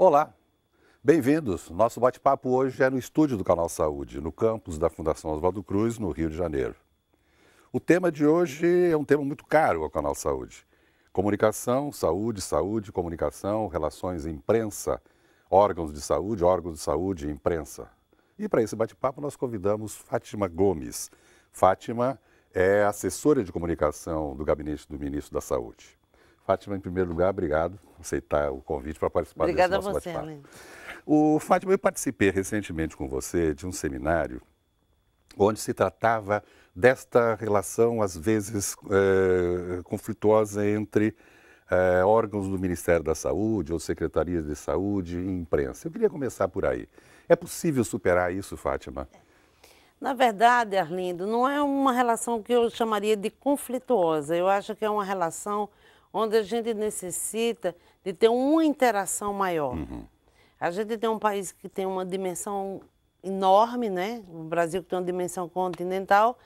Olá, bem-vindos. Nosso bate-papo hoje é no estúdio do Canal Saúde, no campus da Fundação Oswaldo Cruz, no Rio de Janeiro. O tema de hoje é um tema muito caro ao Canal Saúde. Comunicação, saúde, saúde, comunicação, relações imprensa, órgãos de saúde, órgãos de saúde e imprensa. E para esse bate-papo nós convidamos Fátima Gomes. Fátima é assessora de comunicação do gabinete do ministro da Saúde. Fátima, em primeiro lugar, obrigado por aceitar o convite para participar Obrigada desse nosso Obrigada a você, Arlindo. O Fátima, eu participei recentemente com você de um seminário onde se tratava desta relação, às vezes, é, conflituosa entre é, órgãos do Ministério da Saúde ou secretarias de saúde e imprensa. Eu queria começar por aí. É possível superar isso, Fátima? Na verdade, Arlindo, não é uma relação que eu chamaria de conflituosa. Eu acho que é uma relação onde a gente necessita de ter uma interação maior. Uhum. A gente tem um país que tem uma dimensão enorme, né? O Brasil que tem uma dimensão continental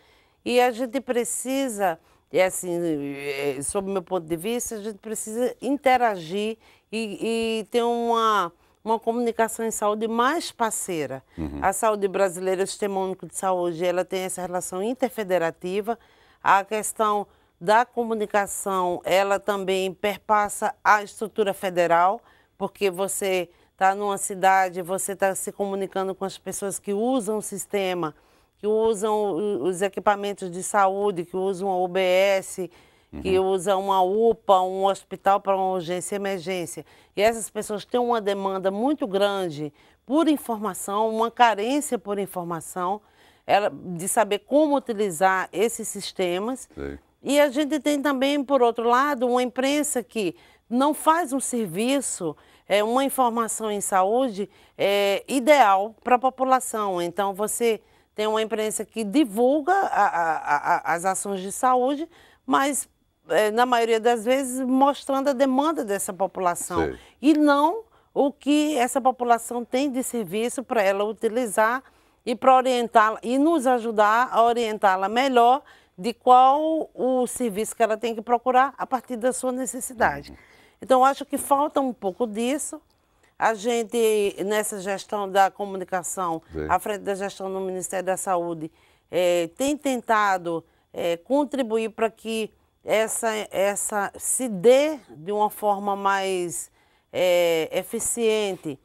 e a gente precisa, e assim, eh, sob meu ponto de vista, a gente precisa interagir e, e ter uma uma comunicação em saúde mais parceira. Uhum. A saúde brasileira, o Sistema Único de Saúde, ela tem essa relação interfederativa. A questão da comunicação, ela também perpassa a estrutura federal, porque você está numa cidade, você está se comunicando com as pessoas que usam o sistema, que usam os equipamentos de saúde, que usam a UBS, uhum. que usam uma UPA, um hospital para uma urgência e emergência. E essas pessoas têm uma demanda muito grande por informação, uma carência por informação, ela, de saber como utilizar esses sistemas. Sim. E a gente tem também, por outro lado, uma imprensa que não faz um serviço, é, uma informação em saúde é, ideal para a população. Então, você tem uma imprensa que divulga a, a, a, as ações de saúde, mas, é, na maioria das vezes, mostrando a demanda dessa população. Sim. E não o que essa população tem de serviço para ela utilizar e para orientá-la e nos ajudar a orientá-la melhor de qual o serviço que ela tem que procurar a partir da sua necessidade. Uhum. Então, acho que falta um pouco disso. A gente, nessa gestão da comunicação, Sim. à frente da gestão do Ministério da Saúde, é, tem tentado é, contribuir para que essa, essa se dê de uma forma mais é, eficiente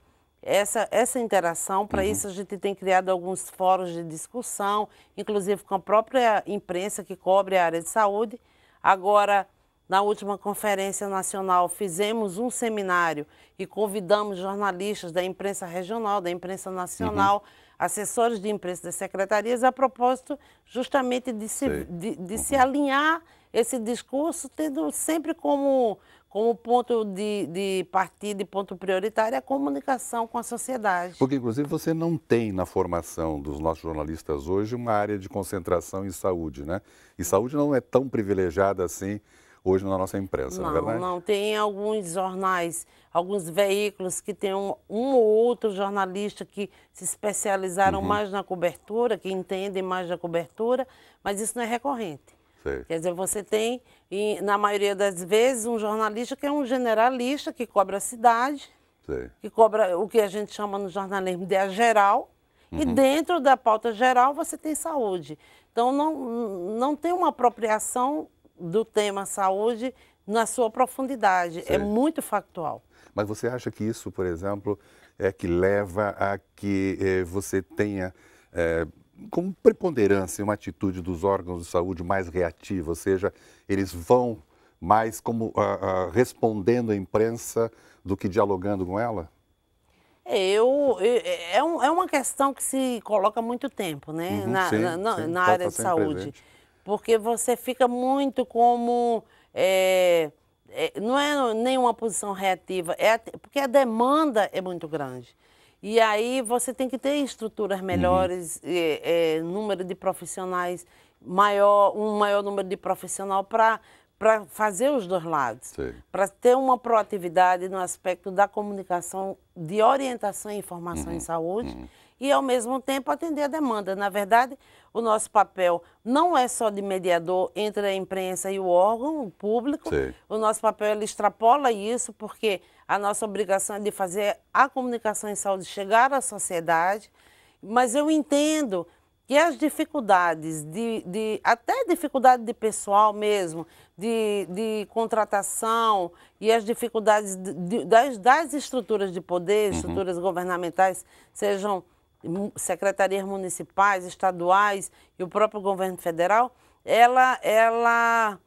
essa, essa interação. Para uhum. isso, a gente tem criado alguns fóruns de discussão, inclusive com a própria imprensa que cobre a área de saúde. Agora, na última conferência nacional, fizemos um seminário e convidamos jornalistas da imprensa regional, da imprensa nacional, uhum. assessores de imprensa das secretarias, a propósito justamente de se, de, de uhum. se alinhar esse discurso, tendo sempre como, como ponto de, de partida e ponto prioritário é a comunicação com a sociedade. Porque, inclusive, você não tem na formação dos nossos jornalistas hoje uma área de concentração em saúde, né? E saúde não é tão privilegiada assim hoje na nossa imprensa, não, é não é verdade? Não, tem alguns jornais, alguns veículos que tem um, um ou outro jornalista que se especializaram uhum. mais na cobertura, que entendem mais da cobertura, mas isso não é recorrente. Sei. Quer dizer, você tem, na maioria das vezes, um jornalista que é um generalista, que cobra a cidade, Sei. que cobra o que a gente chama no jornalismo de a geral, uhum. e dentro da pauta geral você tem saúde. Então, não, não tem uma apropriação do tema saúde na sua profundidade, é Sei. é muito factual. Mas você acha que isso, por exemplo, é que leva a que eh, você tenha. Eh, com preponderância uma atitude dos órgãos de saúde mais reativa, ou seja, eles vão mais como uh, uh, respondendo à imprensa do que dialogando com ela? Eu, é, um, é uma questão que se coloca há muito tempo, né? Uhum, na, sim, na, sim, na tá, área tá de saúde. Presente. Porque você fica muito como. É, é, não é nenhuma posição reativa, é, porque a demanda é muito grande. E aí você tem que ter estruturas uhum. melhores, uhum. é, é, número de profissionais maior, um maior número de profissional para para fazer os dois lados, para ter uma proatividade no aspecto da comunicação, de orientação e informação uhum. em saúde, uhum. e ao mesmo tempo atender a demanda. Na verdade, o nosso papel não é só de mediador entre a imprensa e o órgão, o público, Sim. o nosso papel ele extrapola isso, porque a nossa obrigação é de fazer a comunicação em saúde chegar à sociedade, mas eu entendo que as dificuldades, de, de, até dificuldade de pessoal mesmo, de, de contratação e as dificuldades de, de, das, das estruturas de poder, uhum. estruturas uhum. governamentais, sejam secretarias municipais, estaduais e o próprio governo federal, ela, ela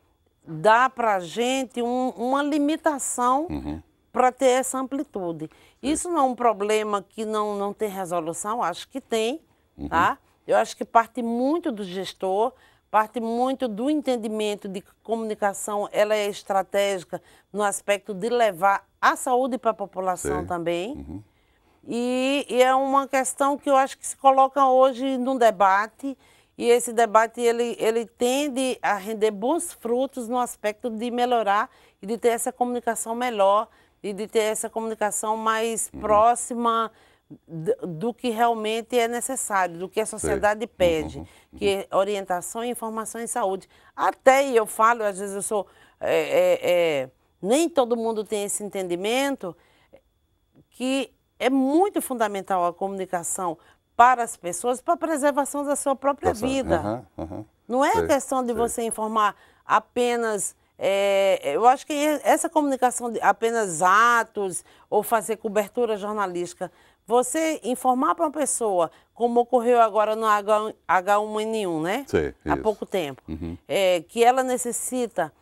dá para a gente um, uma limitação uhum. para ter essa amplitude. Isso não é um problema que não, não tem resolução? Acho que tem, uhum. tá? Eu acho que parte muito do gestor, parte muito do entendimento de que comunicação ela é estratégica no aspecto de levar a saúde para a população Sim. também. Uhum. E, e, é uma questão que eu acho que se coloca hoje num debate e esse debate ele, ele tende a render bons frutos no aspecto de melhorar e de ter essa comunicação melhor e de ter essa comunicação mais uhum. próxima do que realmente é necessário, do que a sociedade pede, uhum. que é orientação, informação em saúde. Até eu falo, às vezes eu sou. É, é, é, nem todo mundo tem esse entendimento que é muito fundamental a comunicação para as pessoas, para a preservação da sua própria vida. Uhum, uhum. Não é questão de você informar apenas. É, eu acho que essa comunicação de apenas atos ou fazer cobertura jornalística você informar para uma pessoa, como ocorreu agora no H1N1, né? Sim, Há isso. pouco tempo, uhum. é, que ela necessita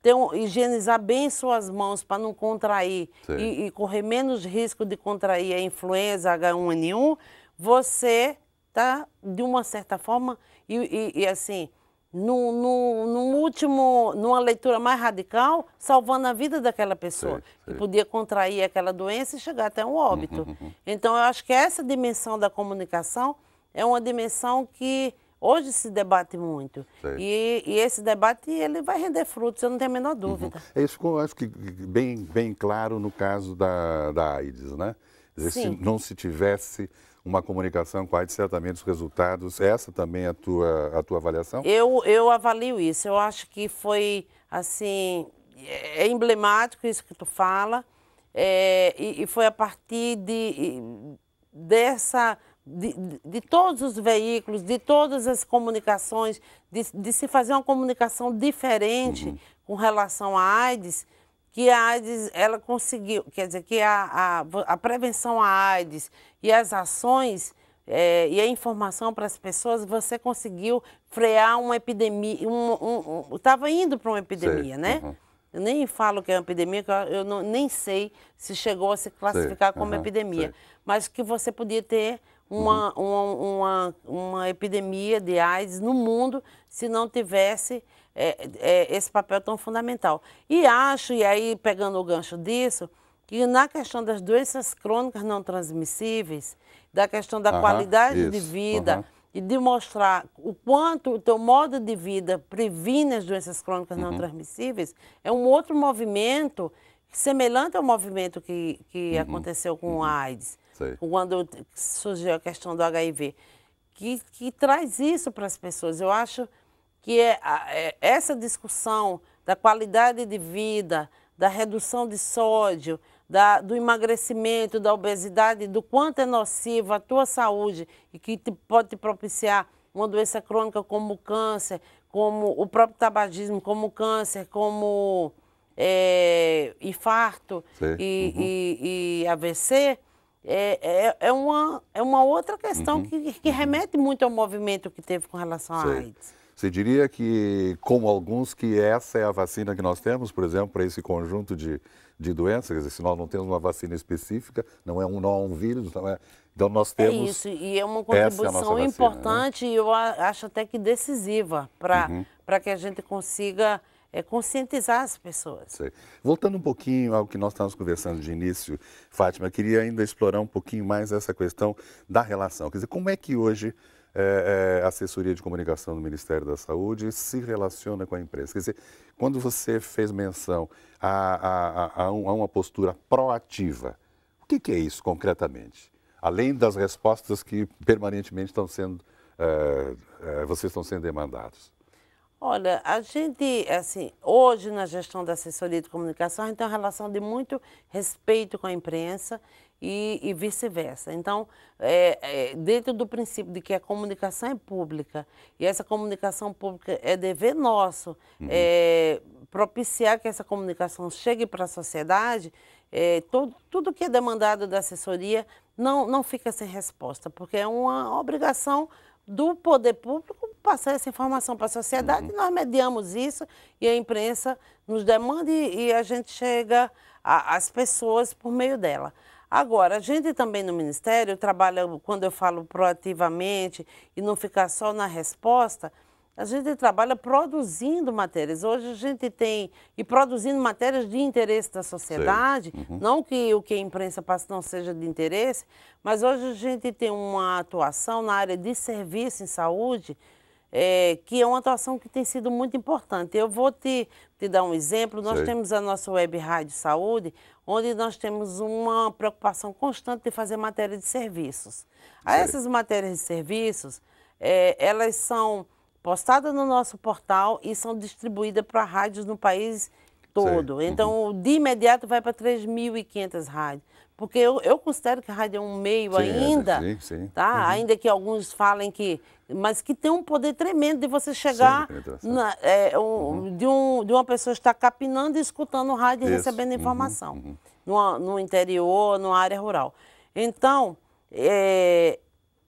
ter um, higienizar bem suas mãos para não contrair e, e correr menos risco de contrair a influenza H1N1, você está, de uma certa forma, e, e, e, assim, no, no, no, último, numa leitura mais radical, salvando a vida daquela pessoa, sei, sei. que podia contrair aquela doença e chegar até um uhum, óbito. Uhum, uhum. Então, eu acho que essa dimensão da comunicação é uma dimensão que hoje se debate muito. E, e, esse debate ele vai render frutos, eu não tenho a menor dúvida. Uhum. Isso ficou, acho que, bem, bem claro no caso da, da AIDS, né? Dizer, se não se tivesse uma comunicação, com aids certamente os resultados. Essa também é a tua, a tua avaliação? Eu, eu avalio isso. Eu acho que foi, assim, é, é emblemático isso que tu fala. É, e, e, foi a partir de, dessa de, de, todos os veículos, de todas as comunicações, de, de se fazer uma comunicação diferente uhum. com relação à AIDS, que a AIDS ela conseguiu, quer dizer, que a, a, a prevenção à AIDS e as ações é, e a informação para as pessoas, você conseguiu frear uma epidemia. Estava um, um, um, indo para uma epidemia, né? Uhum. Eu nem falo que é uma epidemia, eu não, nem sei se chegou a se classificar como uhum, epidemia, mas que você podia ter uma, uhum. uma, uma, uma, epidemia de AIDS no mundo se não tivesse é, é, esse papel tão fundamental. E acho, e aí pegando o gancho disso, que na questão das doenças crônicas não transmissíveis, da questão da qualidade isso. de vida uhum. e de mostrar o quanto o teu modo de vida previne as doenças crônicas uhum. não transmissíveis, é um outro movimento semelhante ao movimento que, que uhum. aconteceu com uhum. a AIDS, Sei. quando surgiu a questão do HIV, que, que traz isso para as pessoas. Eu acho que é, é essa discussão da qualidade de vida, da redução de sódio, da, do emagrecimento, da obesidade, do quanto é nociva a tua saúde e que te, pode te propiciar uma doença crônica como o câncer, como o próprio tabagismo, como o câncer, como é, infarto e, uhum. e, e, AVC, é, é, é, uma, é uma outra questão uhum. que, que, remete muito ao movimento que teve com relação Sei. à AIDS. Você diria que, como alguns, que essa é a vacina que nós temos, por exemplo, para esse conjunto de, de doença, quer dizer, se nós não temos uma vacina específica, não é um, não um vírus, não é... Então nós é temos. É isso, e é uma é contribuição é vacina, né? importante né? e eu acho até que decisiva para uhum. que a gente consiga é, conscientizar as pessoas. Sei. Voltando um pouquinho ao que nós estávamos conversando de início, Fátima, queria ainda explorar um pouquinho mais essa questão da relação. Quer dizer, como é que hoje é, é, assessoria de comunicação do Ministério da Saúde se relaciona com a imprensa. Quer dizer, quando você fez menção a, a, a, um, a uma postura proativa, o que, que, é isso concretamente? Além das respostas que permanentemente estão sendo, é, é, vocês estão sendo demandados. Olha, a gente, assim, hoje na gestão da assessoria de comunicação, a gente tem uma relação de muito respeito com a imprensa e, e vice-versa. Então, é, é, dentro do princípio de que a comunicação é pública e essa comunicação pública é dever nosso uhum. é, propiciar que essa comunicação chegue para a sociedade, é, todo, tudo que é demandado da assessoria não, não fica sem resposta, porque é uma obrigação do poder público passar essa informação para a sociedade, uhum. nós mediamos isso e a imprensa nos demanda e, e a gente chega às pessoas por meio dela. Agora, a gente também no Ministério trabalha, quando eu falo proativamente e não ficar só na resposta, a gente trabalha produzindo matérias. Hoje a gente tem, e produzindo matérias de interesse da sociedade, uhum. não que o que a imprensa passa não seja de interesse, mas hoje a gente tem uma atuação na área de serviço em saúde, é, que é uma atuação que tem sido muito importante. Eu vou te, te dar um exemplo. Nós Sei. temos a nossa web Rádio Saúde, onde nós temos uma preocupação constante de fazer matéria de serviços. Ah, Sei. Essas matérias de serviços, é, elas são postadas no nosso portal e são distribuídas para rádios no país todo. Uhum. Então, uhum. de imediato vai para 3.500 rádios. Porque eu, eu, considero que a rádio é um meio sim, é, ainda, é, sim, sim. tá? Uhum. Ainda que alguns falem que... Mas que tem um poder tremendo de você chegar na, é, um, uhum. de, um, de uma pessoa estar capinando e escutando rádio Isso. e recebendo uhum. informação. Uhum. No, no interior, numa área rural. Então, é,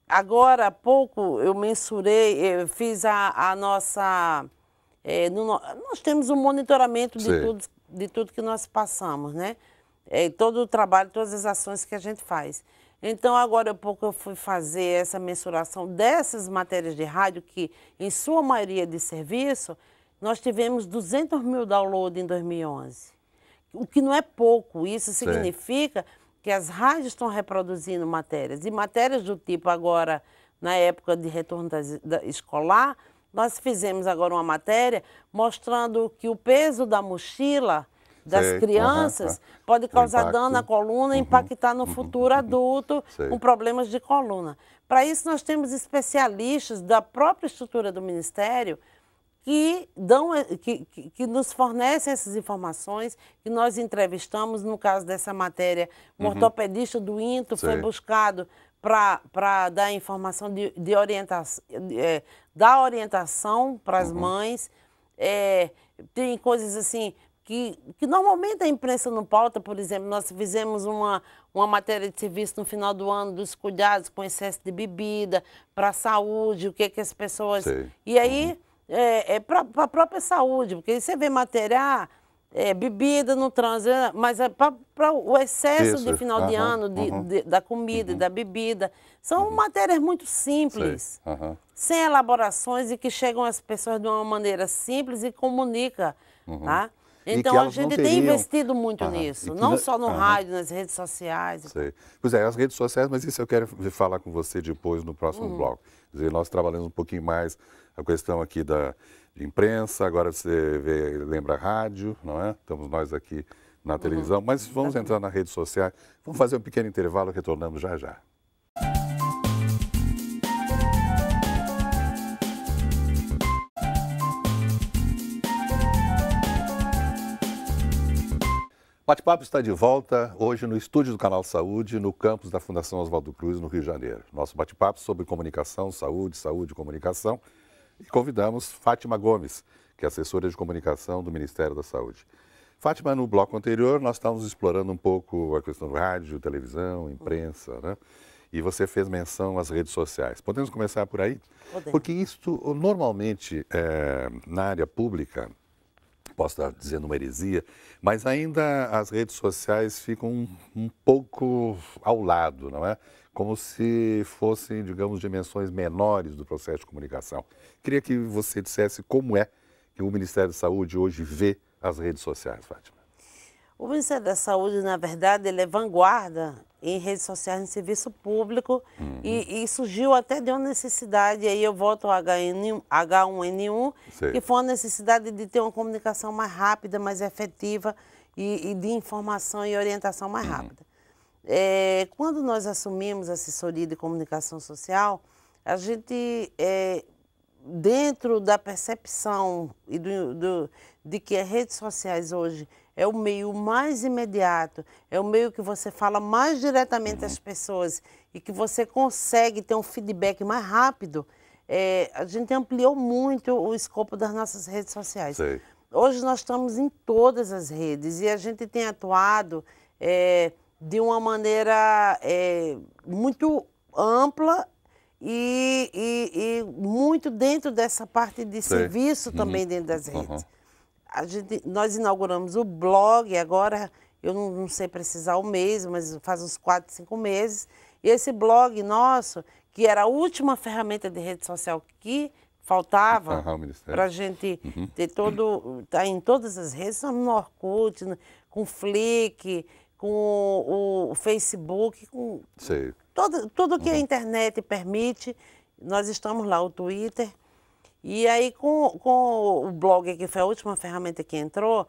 agora há pouco eu mensurei, eu fiz a, a nossa é, no, nós temos um monitoramento de tudo, de tudo que nós passamos, né? É, todo o trabalho, todas as ações que a gente faz. Então, agora há pouco eu fui fazer essa mensuração dessas matérias de rádio, que em sua maioria é de serviço, nós tivemos 200 mil downloads em 2011. O que não é pouco, isso Sim. significa que as rádios estão reproduzindo matérias. E matérias do tipo agora, na época de retorno da, da escolar, nós fizemos agora uma matéria mostrando que o peso da mochila das Sei, crianças tá. pode causar dano à coluna e uhum, impactar no uhum, futuro uhum, adulto Sei. com problemas de coluna. Para isso, nós temos especialistas da própria estrutura do Ministério que, dão, que, que, que, nos fornecem essas informações, que nós entrevistamos, no caso dessa matéria, um uhum. ortopedista do INTO foi buscado para dar informação de, de orientação, de, é, dar orientação para as uhum. mães. É, tem coisas assim que, que normalmente a imprensa não pauta, por exemplo, nós fizemos uma, uma matéria de serviço no final do ano dos cuidados com excesso de bebida, para a saúde, o que, que as pessoas. Sei. E aí. Uhum é, é para a própria saúde, porque você vê material, ah, é, bebida no trânsito, é, mas é para o excesso Isso. de final uhum. de ano de, uhum. de, da comida, uhum. da bebida. São uhum. matérias muito simples, sem elaborações e que chegam às pessoas de uma maneira simples e comunica, uhum. tá? Então a gente teriam... tem investido muito nisso, que... não só no rádio, nas redes sociais. Sei. Pois é, as redes sociais, mas isso eu quero falar com você depois no próximo uhum. bloco. Quer dizer, nós trabalhamos um pouquinho mais a questão aqui da, de imprensa, agora você vê, lembra rádio, não é? Estamos nós aqui na uhum. televisão, uhum. mas vamos entrar na rede social. Vamos fazer um pequeno intervalo, retornamos já já. Bate-papo está de volta hoje no estúdio do Canal Saúde, no campus da Fundação Oswaldo Cruz, no Rio de Janeiro. Nosso bate-papo sobre comunicação, saúde, saúde, comunicação. E convidamos Fátima Gomes, que é assessora de comunicação do Ministério da Saúde. Fátima, no bloco anterior, nós estávamos explorando um pouco a questão do rádio, televisão, imprensa, né? E você fez menção às redes sociais. Podemos começar por aí? Podemos. Porque isso, normalmente, é, na área pública, posso estar dizendo uma heresia, mas ainda as redes sociais ficam um, um pouco ao lado, não é? como se fossem, digamos, dimensões menores do processo de comunicação. Queria que você dissesse como é que o Ministério da Saúde hoje vê as redes sociais, Fátima. O Ministério da Saúde, na verdade, ele é vanguarda em redes sociais, em serviço público, uhum. e, e, surgiu até de uma necessidade, aí eu volto ao H1N1, que foi uma necessidade de ter uma comunicação mais rápida, mais efetiva e, e de informação e orientação mais uhum. rápida. É, quando nós assumimos assessoria de comunicação social, a gente, é, dentro da percepção e do, do, de que as redes sociais hoje é o meio mais imediato, é o meio que você fala mais diretamente às pessoas e que você consegue ter um feedback mais rápido, é, a gente ampliou muito o escopo das nossas redes sociais. Sei. Hoje nós estamos em todas as redes e a gente tem atuado é, de uma maneira é, muito ampla e, e, e, muito dentro dessa parte de Sei. serviço uhum. também dentro das redes. Uhum. A gente, nós inauguramos o blog agora, eu não, não, sei precisar o mês, mas faz uns quatro cinco meses. E esse blog nosso, que era a última ferramenta de rede social que faltava uhum, para a gente ter todo, tá em todas as redes, no Orkut, com Flick, com o Facebook, com Todo, tudo que uhum. a internet permite. Nós estamos lá, o Twitter. E aí, com, com o blog, que foi a última ferramenta que entrou,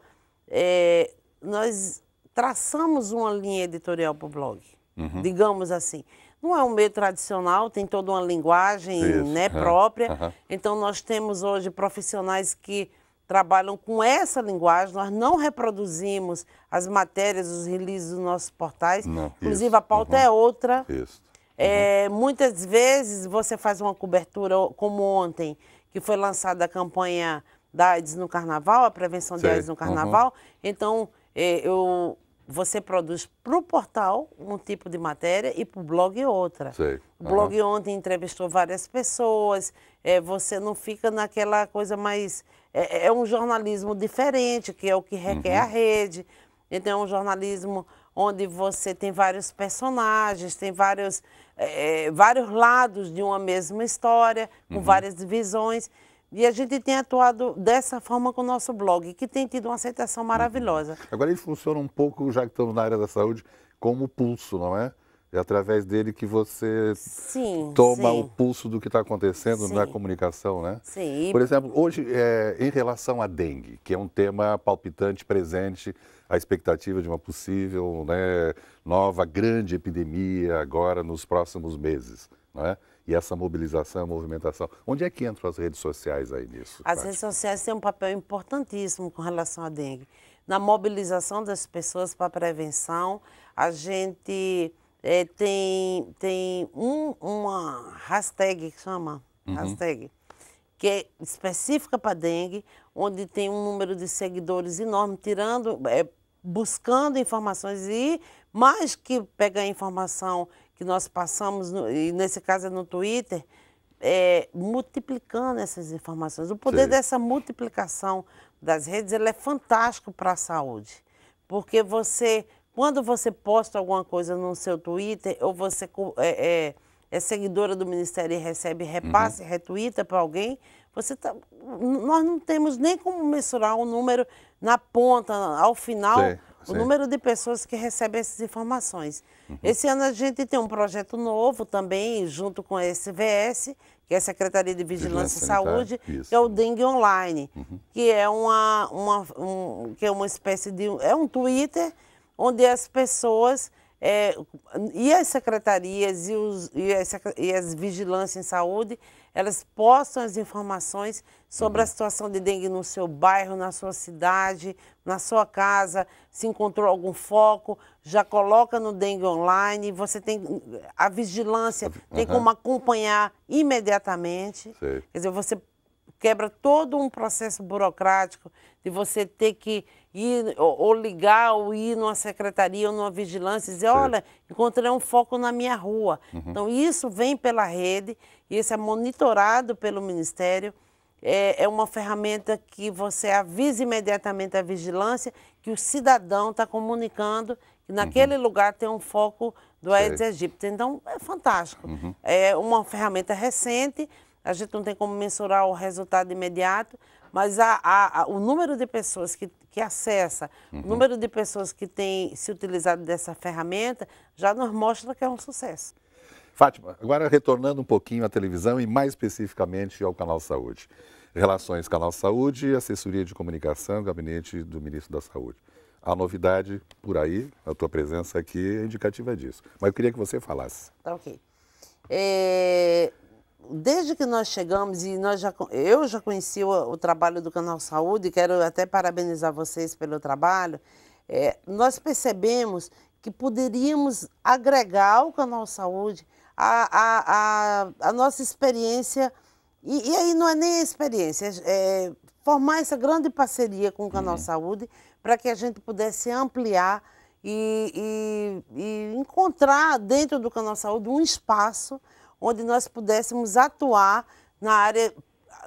é, nós traçamos uma linha editorial para o blog, uhum. digamos assim. Não é um meio tradicional, tem toda uma linguagem uhum. própria. Então, nós temos hoje profissionais que trabalham com essa linguagem, nós não reproduzimos as matérias, os releases dos nossos portais. Não, Inclusive, isso. a pauta uhum. é outra. Isso. É, uhum. muitas vezes você faz uma cobertura, como ontem, que foi lançada a campanha da AIDS no Carnaval, a prevenção Sei. de AIDS no uhum. Carnaval. Uhum. Então, é, eu você produz para o portal um tipo de matéria e para o blog outra. Sei. O blog ontem entrevistou várias pessoas, é, você não fica naquela coisa mais. É, é, é um jornalismo diferente, que é o que requer uhum. a rede. Então, é um jornalismo onde você tem vários personagens, tem vários, é, é vários lados de uma mesma história, com uhum. várias visões. E a gente tem atuado dessa forma com o nosso blog, que tem tido uma aceitação uhum. maravilhosa. Agora ele funciona um pouco, já que estamos na área da saúde, como pulso, não é? É através dele que você sim, toma sim. o pulso do que está acontecendo sim. na comunicação, né? Sim. Por exemplo, hoje, é, em relação à dengue, que é um tema palpitante, presente, a expectativa de uma possível né, nova grande epidemia agora nos próximos meses, não é? e essa mobilização, movimentação. Onde é que entram as redes sociais aí nisso? As Fátima? redes sociais têm um papel importantíssimo com relação à dengue. Na mobilização das pessoas para a prevenção, a gente é, tem, tem um, uma hashtag que chama, uhum. hashtag, que é específica para dengue, onde tem um número de seguidores enorme, tirando, é, buscando informações e mais que pegar informação que nós passamos, no, e nesse caso é no Twitter, é, multiplicando essas informações. O poder Sim. dessa multiplicação das redes é fantástico para a saúde, porque você, quando você posta alguma coisa no seu Twitter ou você é, é, é seguidora do Ministério e recebe repasse, uhum. retuita para alguém, você tá, nós não temos nem como mensurar o um número na ponta, ao final, sim, o número de pessoas que recebem essas informações. Uhum. Esse ano a gente tem um projeto novo também, junto com a SVS, que é a Secretaria de Vigilância, e Saúde, isso. que é o Dengue Online, uhum. que, é uma, uma um, que é uma espécie de. É um Twitter onde as pessoas é, e as secretarias e, os, e, as, e as vigilâncias em saúde, elas postam as informações sobre uhum. a situação de dengue no seu bairro, na sua cidade, na sua casa, se encontrou algum foco, já coloca no dengue online, você tem a vigilância, uhum. tem como acompanhar imediatamente. Sei. Quer dizer, você quebra todo um processo burocrático de você ter que ir ou ligar ou ir numa secretaria ou numa vigilância e dizer, certo. olha, encontrei um foco na minha rua. Uhum. Então, isso vem pela rede, isso é monitorado pelo Ministério, é, é uma ferramenta que você avisa imediatamente a vigilância que o cidadão está comunicando que naquele uhum. lugar tem um foco do Aedes aegypti. Então, é fantástico. Uhum. É uma ferramenta recente, a gente não tem como mensurar o resultado imediato, mas a, a, a, o número de pessoas que, que acessa, uhum. o número de pessoas que tem se utilizado dessa ferramenta, já nos mostra que é um sucesso. Fátima, agora retornando um pouquinho à televisão e mais especificamente ao Canal Saúde. Relações Canal Saúde, assessoria de comunicação, gabinete do ministro da Saúde. A novidade por aí, a tua presença aqui é indicativa disso. Mas eu queria que você falasse. Tá ok. É, desde que nós chegamos e nós já, eu já conheci o, o trabalho do Canal Saúde, e quero até parabenizar vocês pelo trabalho, é, nós percebemos que poderíamos agregar ao Canal Saúde a, a, a, a nossa experiência, e, e, aí não é nem a experiência, é, é formar essa grande parceria com o Canal uhum. Saúde para que a gente pudesse ampliar e, e, e encontrar dentro do Canal Saúde um espaço onde nós pudéssemos atuar na área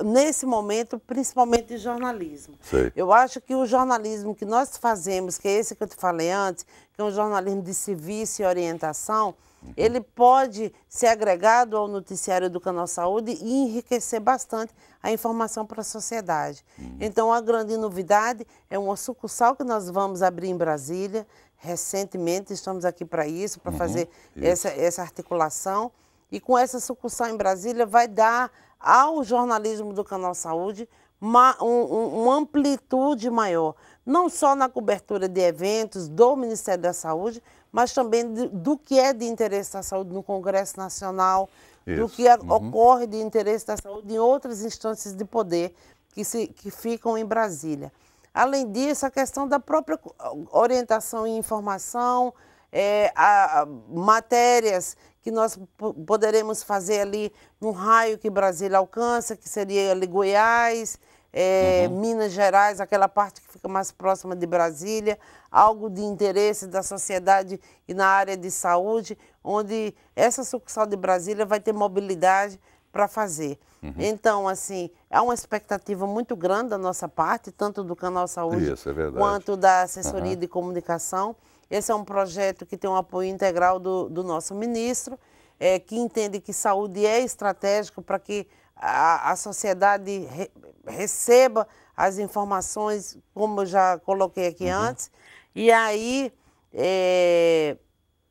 nesse momento, principalmente de jornalismo. Eu acho que o jornalismo que nós fazemos, que é esse que eu te falei antes, que é um jornalismo de serviço e orientação, uhum. ele pode ser agregado ao noticiário do Canal Saúde e enriquecer bastante a informação para a sociedade. Uhum. Então, a grande novidade é uma sucursal que nós vamos abrir em Brasília. Recentemente, estamos aqui para isso, para uhum. fazer isso. Essa, essa articulação e com essa sucursal em Brasília vai dar ao jornalismo do Canal Saúde uma, um, uma amplitude maior, não só na cobertura de eventos do Ministério da Saúde, mas também do, que é de interesse da saúde no Congresso Nacional, Isso. do que é, uhum. ocorre de interesse da saúde em outras instâncias de poder que, se, que ficam em Brasília. Além disso, a questão da própria orientação e informação, é, a, a, matérias que nós poderemos fazer ali no raio que Brasília alcança, que seria ali Goiás, é, uhum. Minas Gerais, aquela parte que fica mais próxima de Brasília, algo de interesse da sociedade e na área de saúde, onde essa sucursal de Brasília vai ter mobilidade para fazer. Uhum. Então, assim, há é uma expectativa muito grande da nossa parte, tanto do Canal Saúde Isso, é quanto da assessoria uhum. de comunicação. Esse é um projeto que tem um apoio integral do, do nosso ministro, é, que entende que saúde é estratégico para que a, a sociedade re, receba as informações, como eu já coloquei aqui uhum. antes. E aí é,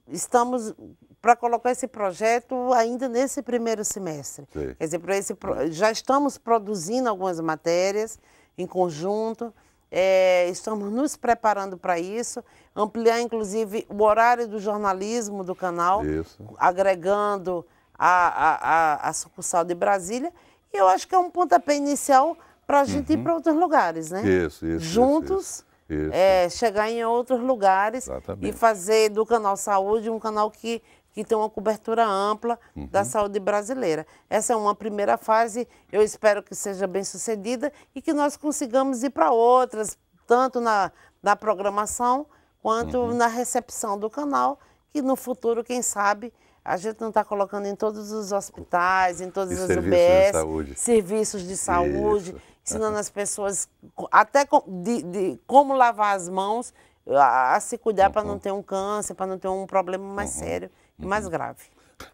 estamos para colocar esse projeto ainda nesse primeiro semestre. Sim. Quer dizer, esse, já estamos produzindo algumas matérias em conjunto. É, estamos nos preparando para isso, ampliar inclusive o horário do jornalismo do canal, isso. agregando a, a, a, a, sucursal de Brasília. E eu acho que é um pontapé inicial para a gente uhum. ir para outros lugares, né? Isso, isso. Juntos, isso, isso. É, chegar em outros lugares Exatamente. e fazer do canal Saúde um canal que que tem uma cobertura ampla uhum. da saúde brasileira. Essa é uma primeira fase, eu espero que seja bem sucedida e que nós consigamos ir para outras, tanto na, na programação quanto uhum. na recepção do canal, que no futuro, quem sabe, a gente não está colocando em todos os hospitais, em todas as serviços UBS, de saúde. serviços de saúde, Isso. ensinando uhum. as pessoas até de, de como lavar as mãos, a, a se cuidar uhum. para não ter um câncer, para não ter um problema mais uhum. sério mais uhum. grave.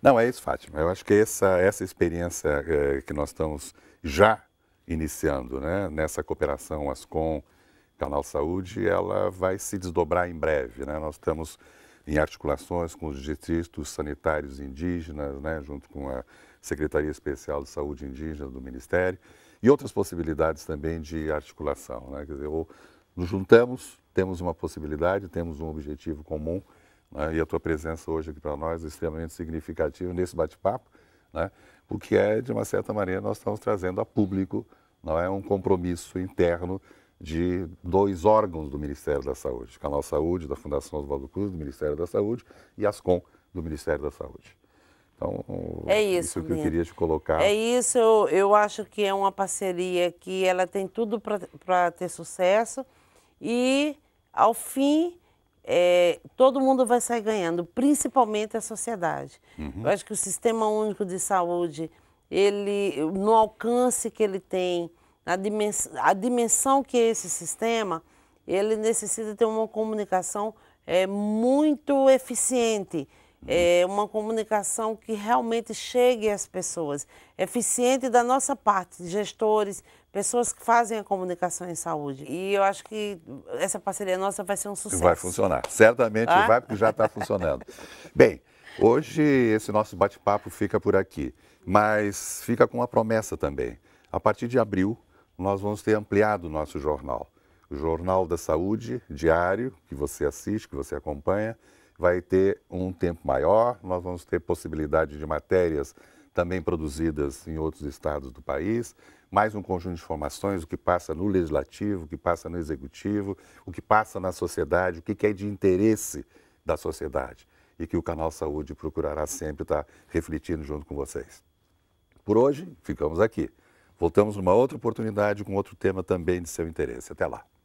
Não, é isso, Fátima. Eu acho que essa, essa experiência é, que nós estamos já iniciando, né, nessa cooperação ASCOM, Canal Saúde, ela vai se desdobrar em breve. Né? Nós estamos em articulações com os distritos sanitários indígenas, né, junto com a Secretaria Especial de Saúde Indígena do Ministério, e outras possibilidades também de articulação. Né? Quer dizer, ou nos juntamos, temos uma possibilidade, temos um objetivo comum né, e a tua presença hoje aqui para nós é extremamente significativa nesse bate-papo, né, porque é, de uma certa maneira, nós estamos trazendo a público não é um compromisso interno de dois órgãos do Ministério da Saúde, Canal Saúde, da Fundação Oswaldo Cruz, do Ministério da Saúde, e Ascom, do Ministério da Saúde. Então, é isso, isso que eu queria te colocar. É isso, eu, eu acho que é uma parceria que ela tem tudo para ter sucesso e, ao fim, é, todo mundo vai sair ganhando, principalmente a sociedade. Uhum. Eu acho que o Sistema Único de Saúde, ele, no alcance que ele tem, a, a dimensão que é esse sistema, ele necessita ter uma comunicação é, muito eficiente é, uma comunicação que realmente chegue às pessoas, eficiente da nossa parte, gestores, pessoas que fazem a comunicação em saúde. E eu acho que essa parceria nossa vai ser um sucesso. Vai funcionar, certamente ah? vai, porque já está funcionando. Bem, hoje esse nosso bate-papo fica por aqui, mas fica com uma promessa também. A partir de abril, nós vamos ter ampliado o nosso jornal. O Jornal da Saúde, diário, que você assiste, que você acompanha, vai ter um tempo maior, nós vamos ter possibilidade de matérias também produzidas em outros estados do país, mais um conjunto de informações, o que passa no legislativo, o que passa no executivo, o que passa na sociedade, o que é de interesse da sociedade e que o Canal Saúde procurará sempre estar refletindo junto com vocês. Por hoje, ficamos aqui. Voltamos numa outra oportunidade com outro tema também de seu interesse. Até lá.